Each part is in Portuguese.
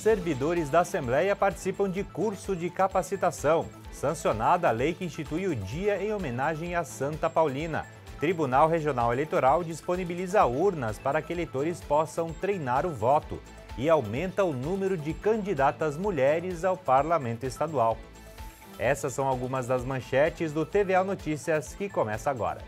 servidores da Assembleia participam de curso de capacitação. Sancionada a lei que institui o dia em homenagem a Santa Paulina. Tribunal Regional Eleitoral disponibiliza urnas para que eleitores possam treinar o voto e aumenta o número de candidatas mulheres ao parlamento estadual. Essas são algumas das manchetes do TVA Notícias que começa agora.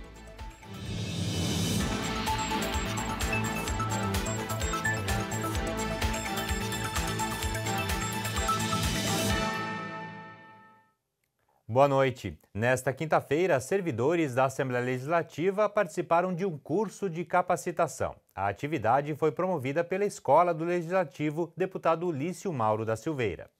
Boa noite. Nesta quinta-feira, servidores da Assembleia Legislativa participaram de um curso de capacitação. A atividade foi promovida pela Escola do Legislativo, deputado Ulício Mauro da Silveira.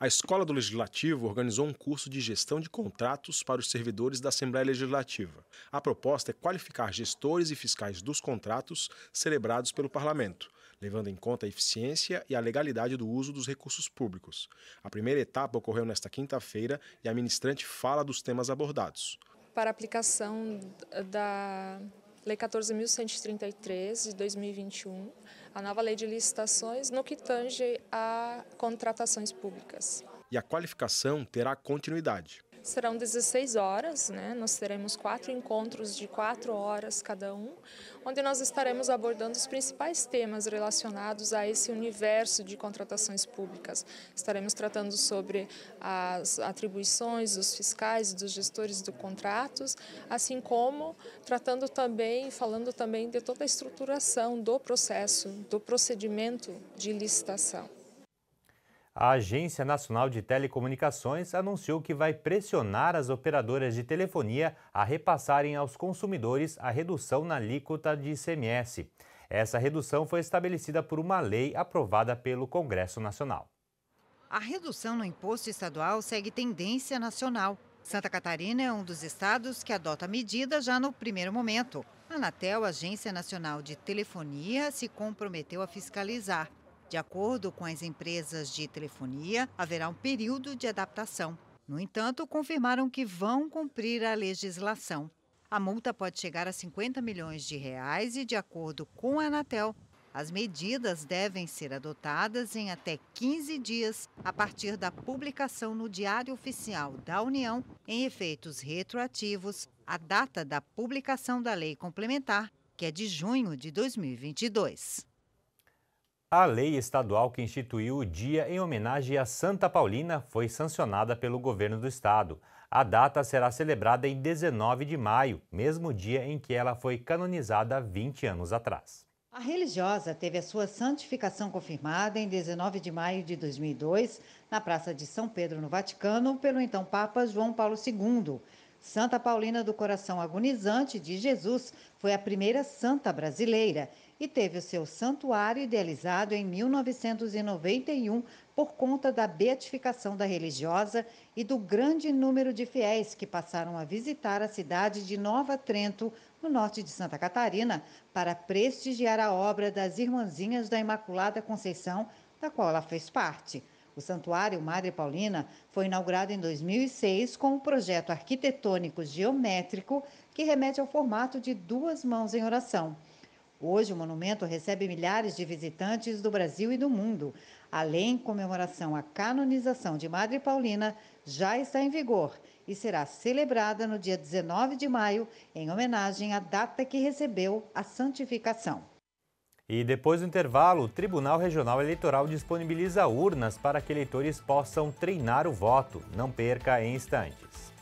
A Escola do Legislativo organizou um curso de gestão de contratos para os servidores da Assembleia Legislativa. A proposta é qualificar gestores e fiscais dos contratos celebrados pelo Parlamento levando em conta a eficiência e a legalidade do uso dos recursos públicos. A primeira etapa ocorreu nesta quinta-feira e a ministrante fala dos temas abordados. Para a aplicação da Lei 14.133 de 2021, a nova lei de licitações no que tange a contratações públicas. E a qualificação terá continuidade serão 16 horas, né? Nós teremos quatro encontros de quatro horas cada um, onde nós estaremos abordando os principais temas relacionados a esse universo de contratações públicas. Estaremos tratando sobre as atribuições dos fiscais e dos gestores de contratos, assim como tratando também, falando também de toda a estruturação do processo, do procedimento de licitação. A Agência Nacional de Telecomunicações anunciou que vai pressionar as operadoras de telefonia a repassarem aos consumidores a redução na alíquota de ICMS. Essa redução foi estabelecida por uma lei aprovada pelo Congresso Nacional. A redução no imposto estadual segue tendência nacional. Santa Catarina é um dos estados que adota a medida já no primeiro momento. A Anatel, Agência Nacional de Telefonia, se comprometeu a fiscalizar. De acordo com as empresas de telefonia, haverá um período de adaptação. No entanto, confirmaram que vão cumprir a legislação. A multa pode chegar a 50 milhões de reais e, de acordo com a Anatel, as medidas devem ser adotadas em até 15 dias a partir da publicação no Diário Oficial da União, em efeitos retroativos, a data da publicação da lei complementar, que é de junho de 2022. A lei estadual que instituiu o dia em homenagem a Santa Paulina foi sancionada pelo governo do estado. A data será celebrada em 19 de maio, mesmo dia em que ela foi canonizada 20 anos atrás. A religiosa teve a sua santificação confirmada em 19 de maio de 2002, na Praça de São Pedro, no Vaticano, pelo então Papa João Paulo II. Santa Paulina do Coração Agonizante de Jesus foi a primeira santa brasileira e teve o seu santuário idealizado em 1991 por conta da beatificação da religiosa e do grande número de fiéis que passaram a visitar a cidade de Nova Trento, no norte de Santa Catarina, para prestigiar a obra das Irmãzinhas da Imaculada Conceição, da qual ela fez parte. O Santuário Madre Paulina foi inaugurado em 2006 com um projeto arquitetônico geométrico que remete ao formato de duas mãos em oração. Hoje, o monumento recebe milhares de visitantes do Brasil e do mundo. Além comemoração à canonização de Madre Paulina já está em vigor e será celebrada no dia 19 de maio, em homenagem à data que recebeu a santificação. E depois do intervalo, o Tribunal Regional Eleitoral disponibiliza urnas para que eleitores possam treinar o voto. Não perca em instantes.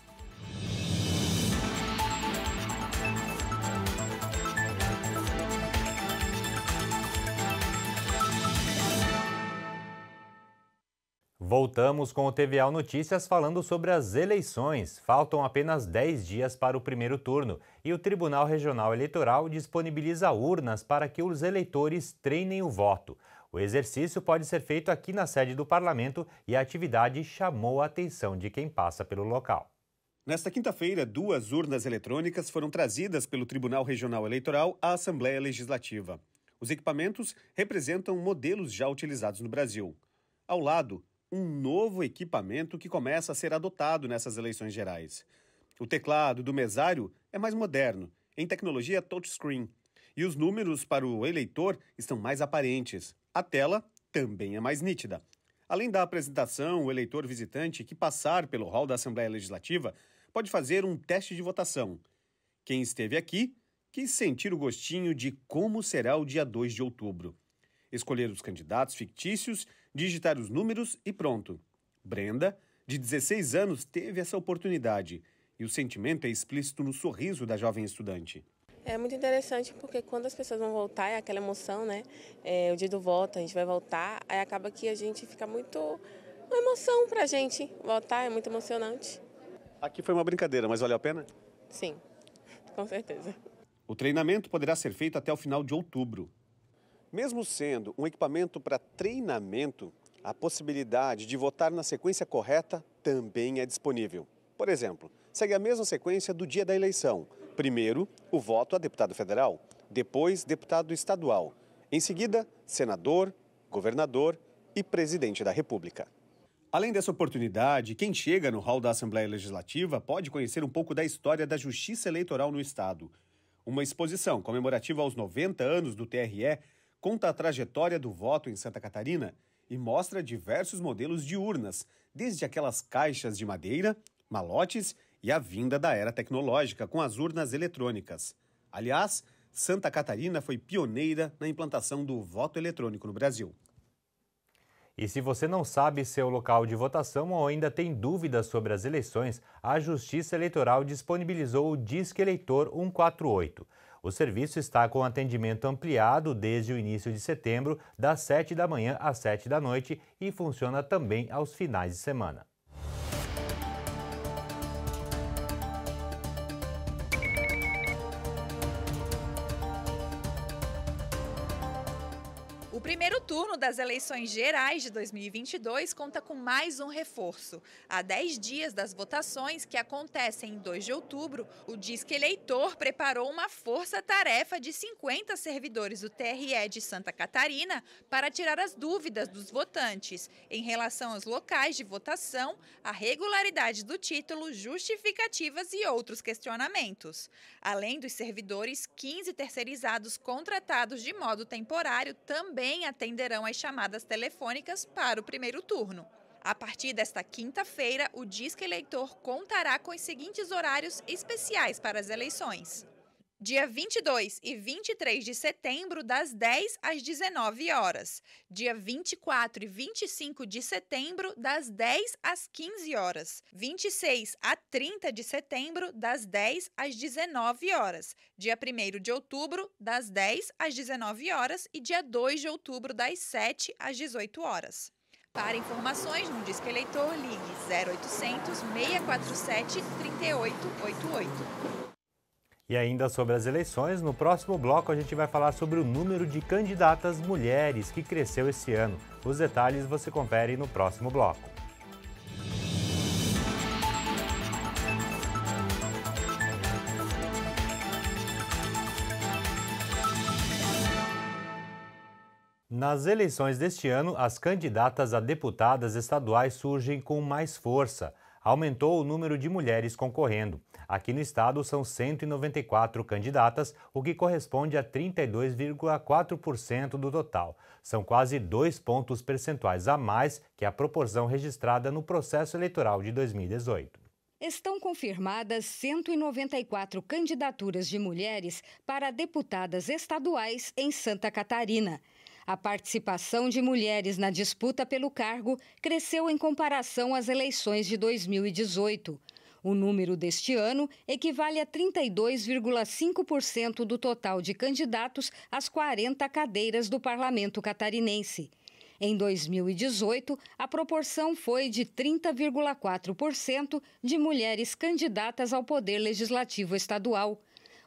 Voltamos com o TVA Notícias falando sobre as eleições. Faltam apenas 10 dias para o primeiro turno e o Tribunal Regional Eleitoral disponibiliza urnas para que os eleitores treinem o voto. O exercício pode ser feito aqui na sede do parlamento e a atividade chamou a atenção de quem passa pelo local. Nesta quinta-feira, duas urnas eletrônicas foram trazidas pelo Tribunal Regional Eleitoral à Assembleia Legislativa. Os equipamentos representam modelos já utilizados no Brasil. Ao lado, um novo equipamento que começa a ser adotado nessas eleições gerais. O teclado do mesário é mais moderno, em tecnologia touchscreen, e os números para o eleitor estão mais aparentes. A tela também é mais nítida. Além da apresentação, o eleitor visitante que passar pelo hall da Assembleia Legislativa pode fazer um teste de votação. Quem esteve aqui quis sentir o gostinho de como será o dia 2 de outubro. Escolher os candidatos fictícios digitar os números e pronto. Brenda, de 16 anos, teve essa oportunidade e o sentimento é explícito no sorriso da jovem estudante. É muito interessante porque quando as pessoas vão voltar, é aquela emoção, né? É, o dia do voto, a gente vai voltar, aí acaba que a gente fica muito. Uma emoção pra gente. voltar, é muito emocionante. Aqui foi uma brincadeira, mas valeu a pena? Sim, com certeza. O treinamento poderá ser feito até o final de outubro. Mesmo sendo um equipamento para treinamento, a possibilidade de votar na sequência correta também é disponível. Por exemplo, segue a mesma sequência do dia da eleição. Primeiro, o voto a deputado federal, depois, deputado estadual. Em seguida, senador, governador e presidente da República. Além dessa oportunidade, quem chega no hall da Assembleia Legislativa pode conhecer um pouco da história da justiça eleitoral no Estado. Uma exposição comemorativa aos 90 anos do TRE conta a trajetória do voto em Santa Catarina e mostra diversos modelos de urnas, desde aquelas caixas de madeira, malotes e a vinda da era tecnológica com as urnas eletrônicas. Aliás, Santa Catarina foi pioneira na implantação do voto eletrônico no Brasil. E se você não sabe seu local de votação ou ainda tem dúvidas sobre as eleições, a Justiça Eleitoral disponibilizou o Disque Eleitor 148. O serviço está com atendimento ampliado desde o início de setembro, das 7 da manhã às 7 da noite, e funciona também aos finais de semana. primeiro turno das eleições gerais de 2022 conta com mais um reforço. Há 10 dias das votações, que acontecem em 2 de outubro, o Disque Eleitor preparou uma força-tarefa de 50 servidores do TRE de Santa Catarina para tirar as dúvidas dos votantes em relação aos locais de votação, a regularidade do título, justificativas e outros questionamentos. Além dos servidores, 15 terceirizados contratados de modo temporário também também atenderão as chamadas telefônicas para o primeiro turno. A partir desta quinta-feira, o Disque Eleitor contará com os seguintes horários especiais para as eleições. Dia 22 e 23 de setembro, das 10 às 19 horas. Dia 24 e 25 de setembro, das 10 às 15 horas. 26 a 30 de setembro, das 10 às 19 horas. Dia 1 de outubro, das 10 às 19 horas. E dia 2 de outubro, das 7 às 18 horas. Para informações no Disque é Eleitor, ligue 0800 647 3888. E ainda sobre as eleições, no próximo bloco a gente vai falar sobre o número de candidatas mulheres que cresceu esse ano. Os detalhes você confere no próximo bloco. Nas eleições deste ano, as candidatas a deputadas estaduais surgem com mais força. Aumentou o número de mulheres concorrendo. Aqui no estado são 194 candidatas, o que corresponde a 32,4% do total. São quase dois pontos percentuais a mais que a proporção registrada no processo eleitoral de 2018 estão confirmadas 194 candidaturas de mulheres para deputadas estaduais em Santa Catarina. A participação de mulheres na disputa pelo cargo cresceu em comparação às eleições de 2018. O número deste ano equivale a 32,5% do total de candidatos às 40 cadeiras do parlamento catarinense. Em 2018, a proporção foi de 30,4% de mulheres candidatas ao Poder Legislativo Estadual.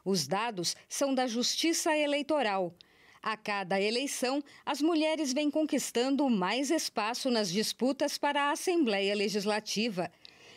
Os dados são da Justiça Eleitoral. A cada eleição, as mulheres vêm conquistando mais espaço nas disputas para a Assembleia Legislativa.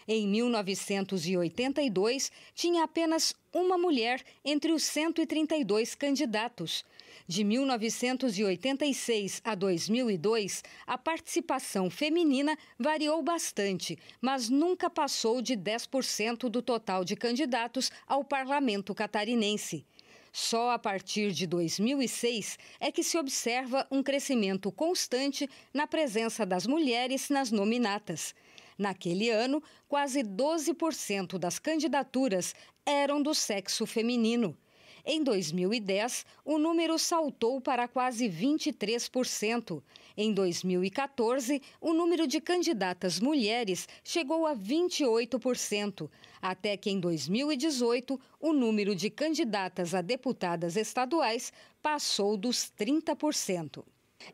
Em 1982, tinha apenas uma mulher entre os 132 candidatos. De 1986 a 2002, a participação feminina variou bastante, mas nunca passou de 10% do total de candidatos ao parlamento catarinense. Só a partir de 2006 é que se observa um crescimento constante na presença das mulheres nas nominatas. Naquele ano, quase 12% das candidaturas eram do sexo feminino. Em 2010, o número saltou para quase 23%. Em 2014, o número de candidatas mulheres chegou a 28%, até que em 2018, o número de candidatas a deputadas estaduais passou dos 30%.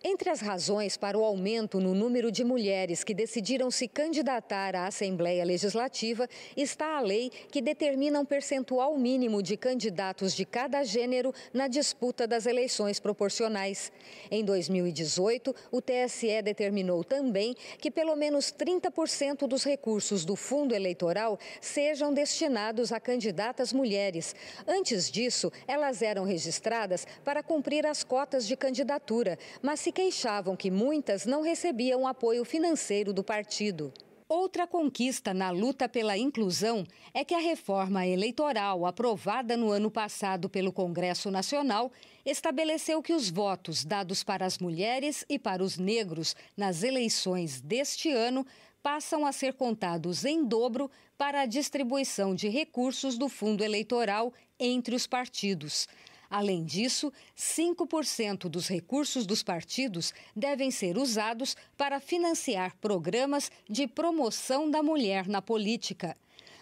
Entre as razões para o aumento no número de mulheres que decidiram se candidatar à Assembleia Legislativa está a lei que determina um percentual mínimo de candidatos de cada gênero na disputa das eleições proporcionais. Em 2018, o TSE determinou também que pelo menos 30% dos recursos do fundo eleitoral sejam destinados a candidatas mulheres. Antes disso, elas eram registradas para cumprir as cotas de candidatura, mas mas se queixavam que muitas não recebiam apoio financeiro do partido. Outra conquista na luta pela inclusão é que a reforma eleitoral aprovada no ano passado pelo Congresso Nacional estabeleceu que os votos dados para as mulheres e para os negros nas eleições deste ano passam a ser contados em dobro para a distribuição de recursos do fundo eleitoral entre os partidos. Além disso, 5% dos recursos dos partidos devem ser usados para financiar programas de promoção da mulher na política.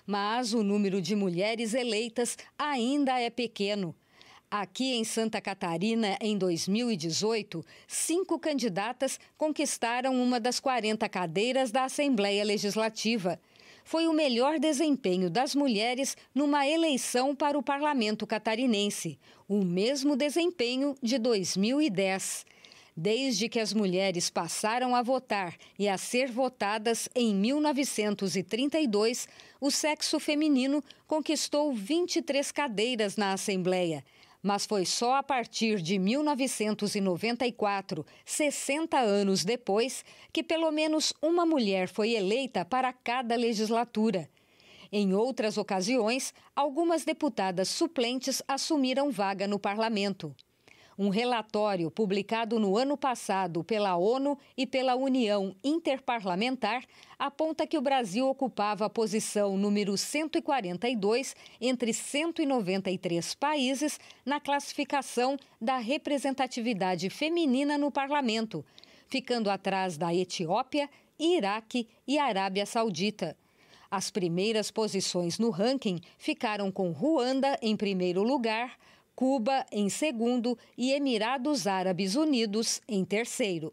Mas o número de mulheres eleitas ainda é pequeno. Aqui em Santa Catarina, em 2018, cinco candidatas conquistaram uma das 40 cadeiras da Assembleia Legislativa foi o melhor desempenho das mulheres numa eleição para o parlamento catarinense, o mesmo desempenho de 2010. Desde que as mulheres passaram a votar e a ser votadas em 1932, o sexo feminino conquistou 23 cadeiras na Assembleia mas foi só a partir de 1994, 60 anos depois, que pelo menos uma mulher foi eleita para cada legislatura. Em outras ocasiões, algumas deputadas suplentes assumiram vaga no parlamento. Um relatório publicado no ano passado pela ONU e pela União Interparlamentar aponta que o Brasil ocupava a posição número 142 entre 193 países na classificação da representatividade feminina no parlamento, ficando atrás da Etiópia, Iraque e Arábia Saudita. As primeiras posições no ranking ficaram com Ruanda em primeiro lugar, Cuba em segundo e Emirados Árabes Unidos em terceiro.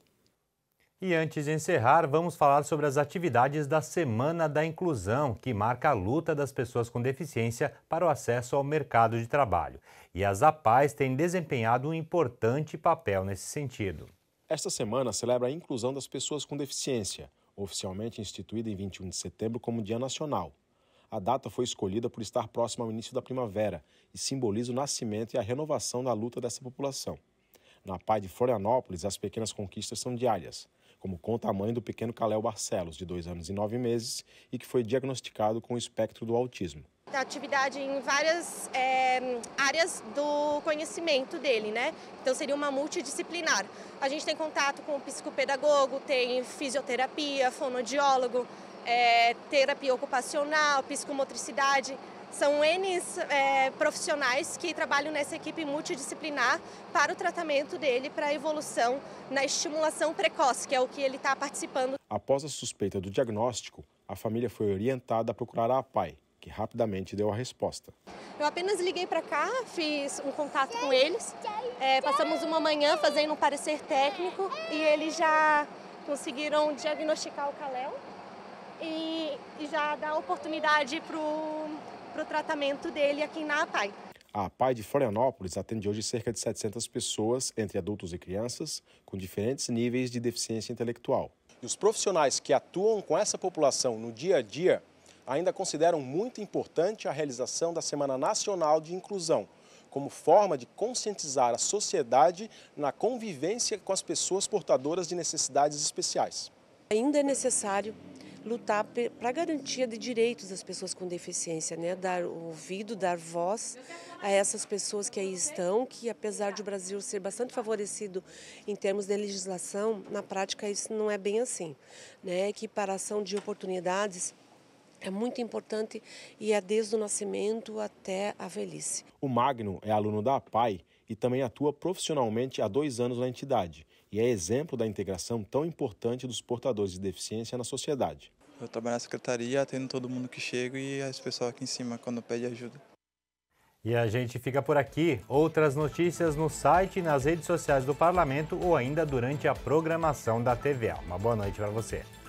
E antes de encerrar, vamos falar sobre as atividades da Semana da Inclusão, que marca a luta das pessoas com deficiência para o acesso ao mercado de trabalho. E as Zapaz têm desempenhado um importante papel nesse sentido. Esta semana celebra a inclusão das pessoas com deficiência, oficialmente instituída em 21 de setembro como Dia Nacional. A data foi escolhida por estar próxima ao início da primavera e simboliza o nascimento e a renovação da luta dessa população. Na Pai de Florianópolis, as pequenas conquistas são diárias, como conta a mãe do pequeno Caléo Barcelos, de dois anos e nove meses, e que foi diagnosticado com o espectro do autismo. Atividade em várias é, áreas do conhecimento dele, né? Então seria uma multidisciplinar. A gente tem contato com o psicopedagogo, tem fisioterapia, fonodiólogo, é, terapia ocupacional, psicomotricidade. São N é, profissionais que trabalham nessa equipe multidisciplinar para o tratamento dele, para a evolução na estimulação precoce, que é o que ele está participando. Após a suspeita do diagnóstico, a família foi orientada a procurar a APAI, que rapidamente deu a resposta. Eu apenas liguei para cá, fiz um contato com eles, é, passamos uma manhã fazendo um parecer técnico e eles já conseguiram diagnosticar o Kalel e, e já dá oportunidade para o tratamento dele aqui na APAI. A APAI de Florianópolis atende hoje cerca de 700 pessoas, entre adultos e crianças, com diferentes níveis de deficiência intelectual. E os profissionais que atuam com essa população no dia a dia ainda consideram muito importante a realização da Semana Nacional de Inclusão, como forma de conscientizar a sociedade na convivência com as pessoas portadoras de necessidades especiais. Ainda é necessário lutar para a garantia de direitos das pessoas com deficiência, né? dar ouvido, dar voz a essas pessoas que aí estão, que apesar de o Brasil ser bastante favorecido em termos de legislação, na prática isso não é bem assim. Né? Equiparação de oportunidades é muito importante e é desde o nascimento até a velhice. O Magno é aluno da APAI e também atua profissionalmente há dois anos na entidade e é exemplo da integração tão importante dos portadores de deficiência na sociedade. Eu trabalho na secretaria, atendo todo mundo que chega e as pessoas aqui em cima quando pede ajuda. E a gente fica por aqui. Outras notícias no site nas redes sociais do Parlamento ou ainda durante a programação da TVA. Uma boa noite para você.